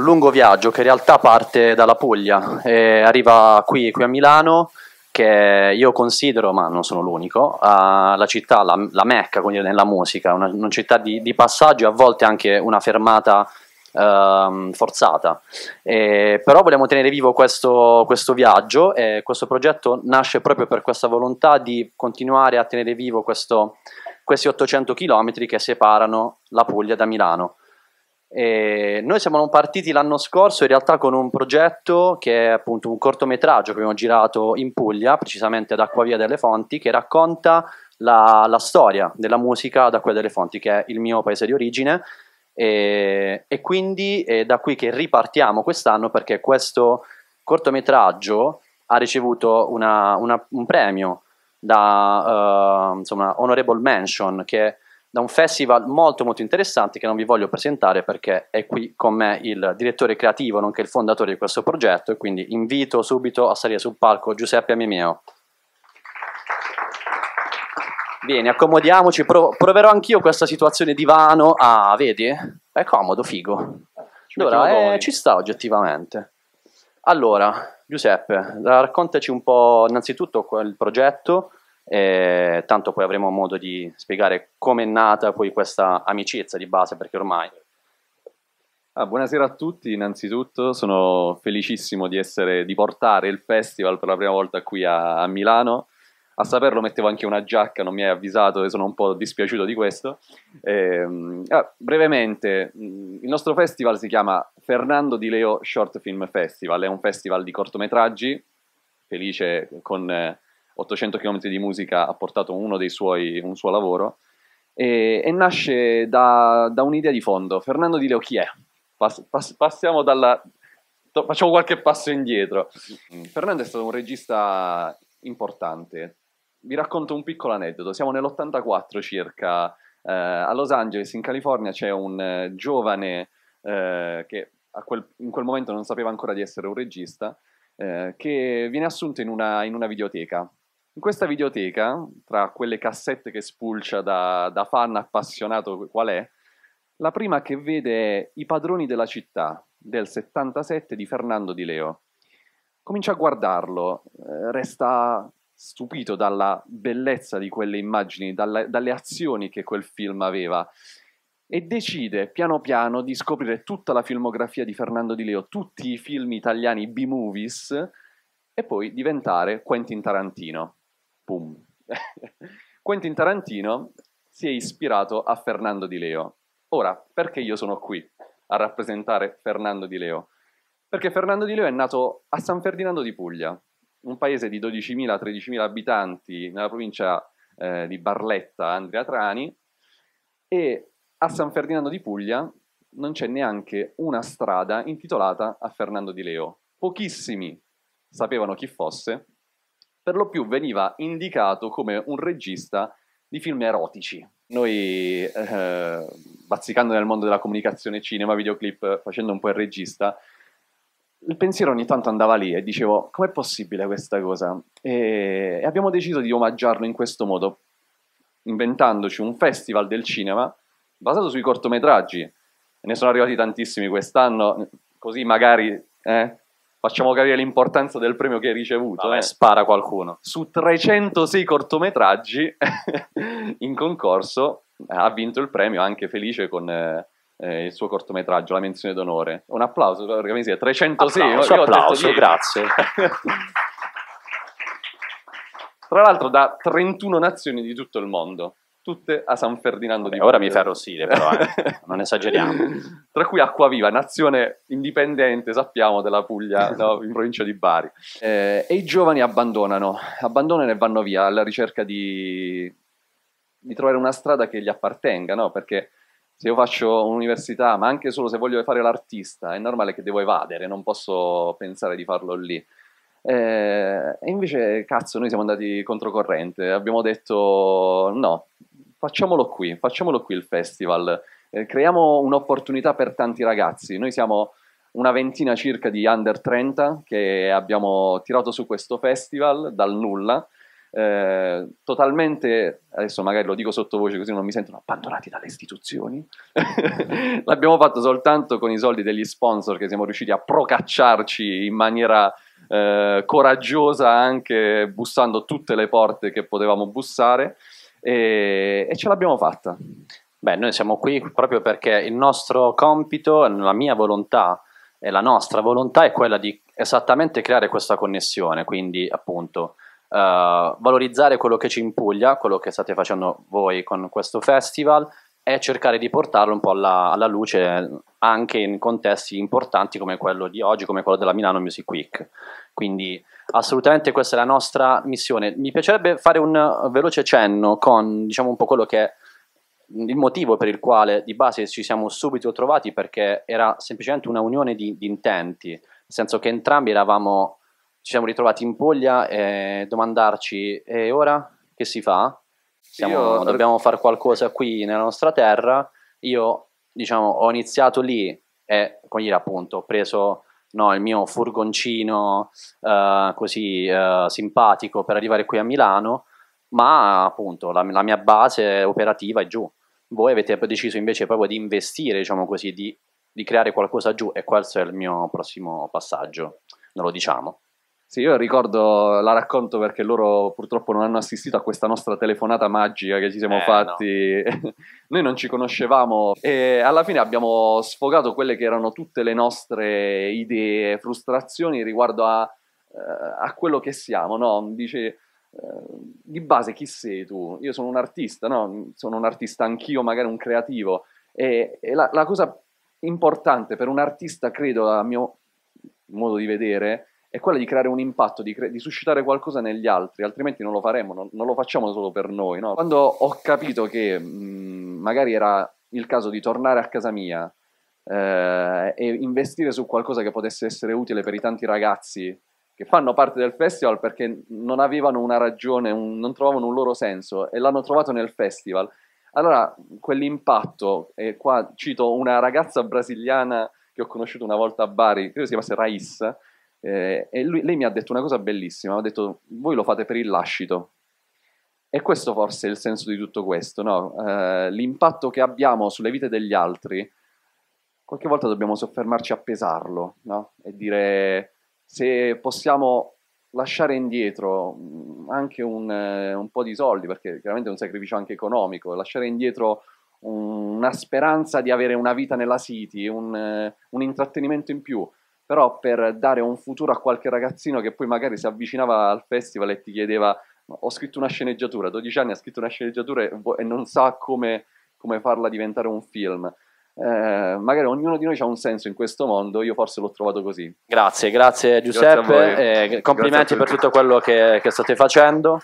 un lungo viaggio che in realtà parte dalla Puglia e arriva qui, qui a Milano che io considero, ma non sono l'unico, uh, la città, la, la mecca quindi nella musica, una, una città di, di, passaggio a volte anche una fermata uh, forzata. E, però vogliamo tenere vivo questo, questo viaggio e questo progetto nasce proprio per questa volontà di continuare a tenere vivo questo, questi 800 km che separano la Puglia da Milano e noi siamo partiti l'anno scorso in realtà con un progetto che è appunto un cortometraggio che abbiamo girato in Puglia, precisamente ad Acquavia delle Fonti, che racconta la, la storia della musica ad Acquavia delle Fonti, che è il mio paese di origine. E, e quindi è da qui che ripartiamo quest'anno perché questo cortometraggio ha ricevuto una, una, un premio da uh, insomma, Honorable Mention che da un festival molto molto interessante che non vi voglio presentare perché è qui con me il direttore creativo nonché il fondatore di questo progetto e quindi invito subito a salire sul palco Giuseppe Amimeo. Bene, accomodiamoci, Pro- proverò anch'io questa situazione divano. Ah, vedi? È comodo, figo. Ci, allora, eh, ci sta oggettivamente. Allora, Giuseppe, raccontaci un po' innanzitutto quel progetto, eh, tanto poi avremo modo di spiegare come è nata poi questa amicizia di base, perché ormai... Ah, buonasera a tutti, innanzitutto sono felicissimo di, essere, di portare il festival per la prima volta qui a, a Milano. A saperlo mettevo anche una giacca, non mi hai avvisato e sono un po' dispiaciuto di questo. Eh, ah, brevemente, mm, il nostro festival si chiama Fernando Di Leo Short Film Festival, è un festival di cortometraggi, felice con... Eh, 800 km di musica ha portato uno dei suoi, un suo lavoro, e, e nasce da, da, un'idea di fondo. Fernando Di Leo chi è? Pass, pass, passiamo dalla... To, facciamo qualche passo indietro. Mm-hmm. Fernando è stato un regista importante. Vi racconto un piccolo aneddoto. Siamo nell'84 circa, eh, a Los Angeles, in California, c'è un eh, giovane eh, che quel, in quel momento non sapeva ancora di essere un regista, eh, che viene assunto in una, in una videoteca in questa videoteca, tra quelle cassette che spulcia da, da fan appassionato qual è, la prima che vede è I padroni della città del 77 di Fernando Di Leo. Comincia a guardarlo, eh, resta stupito dalla bellezza di quelle immagini, dalle, dalle azioni che quel film aveva e decide piano piano di scoprire tutta la filmografia di Fernando Di Leo, tutti i film italiani B-movies e poi diventare Quentin Tarantino. Boom. Quentin Tarantino si è ispirato a Fernando Di Leo. Ora, perché io sono qui a rappresentare Fernando Di Leo? Perché Fernando Di Leo è nato a San Ferdinando di Puglia, un paese di 12.000-13.000 abitanti nella provincia eh, di Barletta, Andrea Trani, e a San Ferdinando di Puglia non c'è neanche una strada intitolata a Fernando Di Leo. Pochissimi sapevano chi fosse per lo più veniva indicato come un regista di film erotici. Noi, eh, bazzicando nel mondo della comunicazione cinema, videoclip, facendo un po' il regista, il pensiero ogni tanto andava lì e dicevo, com'è possibile questa cosa? E, abbiamo deciso di omaggiarlo in questo modo, inventandoci un festival del cinema basato sui cortometraggi. Ne sono arrivati tantissimi quest'anno, così magari eh, facciamo capire l'importanza del premio che hai ricevuto. Vabbè, eh. Spara qualcuno. Su 306 cortometraggi in concorso ha vinto il premio anche Felice con eh, eh il suo cortometraggio, La menzione d'onore. Un applauso, perché mi sia 306. Applauso, io applauso grazie. Tra l'altro da 31 nazioni di tutto il mondo tutte a San Ferdinando Vabbè, di Ora mi fa rossire, però eh. non esageriamo. Tra cui Acquaviva, nazione indipendente, sappiamo, della Puglia, no, in provincia di Bari. Eh, e i giovani abbandonano, abbandonano e vanno via alla ricerca di, di trovare una strada che gli appartenga, no? Perché se io faccio un'università, ma anche solo se voglio fare l'artista, è normale che devo evadere, non posso pensare di farlo lì. Eh, e invece, cazzo, noi siamo andati controcorrente, abbiamo detto no, facciamolo qui, facciamolo qui il festival, eh, creiamo un'opportunità per tanti ragazzi. Noi siamo una ventina circa di under 30 che abbiamo tirato su questo festival dal nulla, eh, totalmente, adesso magari lo dico sottovoce così non mi sentono abbandonati dalle istituzioni, l'abbiamo fatto soltanto con i soldi degli sponsor che siamo riusciti a procacciarci in maniera eh, coraggiosa anche bussando tutte le porte che potevamo bussare e, e ce l'abbiamo fatta. Beh, noi siamo qui proprio perché il nostro compito, la mia volontà e la nostra volontà è quella di esattamente creare questa connessione, quindi appunto eh, valorizzare quello che ci impuglia, quello che state facendo voi con questo festival è cercare di portarlo un po' alla, alla, luce anche in contesti importanti come quello di oggi, come quello della Milano Music Week. Quindi assolutamente questa è la nostra missione. Mi piacerebbe fare un veloce cenno con diciamo un po' quello che è il motivo per il quale di base ci siamo subito trovati perché era semplicemente una unione di, di intenti, nel senso che entrambi eravamo, ci siamo ritrovati in Puglia e domandarci e ora che si fa? Siamo, io... Dobbiamo fare qualcosa qui nella nostra terra. Io, diciamo, ho iniziato lì e con gli appunto ho preso no, il mio furgoncino uh, così uh, simpatico per arrivare qui a Milano, ma appunto la, la, mia base operativa è giù. Voi avete deciso invece proprio di investire, diciamo così, di, di creare qualcosa giù e questo è il mio prossimo passaggio, non lo diciamo. Sì, io ricordo, la racconto perché loro purtroppo non hanno assistito a questa nostra telefonata magica che ci siamo eh, fatti. No. Noi non ci conoscevamo e alla fine abbiamo sfogato quelle che erano tutte le nostre idee, frustrazioni riguardo a, eh, a quello che siamo, no? Dice, eh, di base chi sei tu? Io sono un artista, no? Sono un artista anch'io, magari un creativo. E, e la, la cosa importante per un artista, credo, a mio modo di vedere, è quella di creare un impatto, di, cre- di suscitare qualcosa negli altri, altrimenti non lo faremo, non, non lo facciamo solo per noi. No? Quando ho capito che mh, mm, magari era il caso di tornare a casa mia eh, e investire su qualcosa che potesse essere utile per i tanti ragazzi che fanno parte del festival perché non avevano una ragione, un, non trovavano un loro senso e l'hanno trovato nel festival. Allora, quell'impatto, e qua cito una ragazza brasiliana che ho conosciuto una volta a Bari, credo si chiamasse Raissa, eh, e lui, lei mi ha detto una cosa bellissima, ha detto voi lo fate per il lascito. E questo forse è il senso di tutto questo, no? eh, l'impatto che abbiamo sulle vite degli altri, qualche volta dobbiamo soffermarci a pesarlo no? e dire se possiamo lasciare indietro mm, anche un, eh, un po' di soldi, perché chiaramente è un sacrificio anche economico, lasciare indietro una speranza di avere una vita nella City, un, eh, un intrattenimento in più, però per dare un futuro a qualche ragazzino che poi magari si avvicinava al festival e ti chiedeva ho scritto una sceneggiatura, 12 anni ha scritto una sceneggiatura e, e non sa come, come, farla diventare un film. Eh, magari ognuno di noi ha un senso in questo mondo, io forse l'ho trovato così. Grazie, grazie Giuseppe, eh, grazie complimenti grazie per tutto quello che, che state facendo.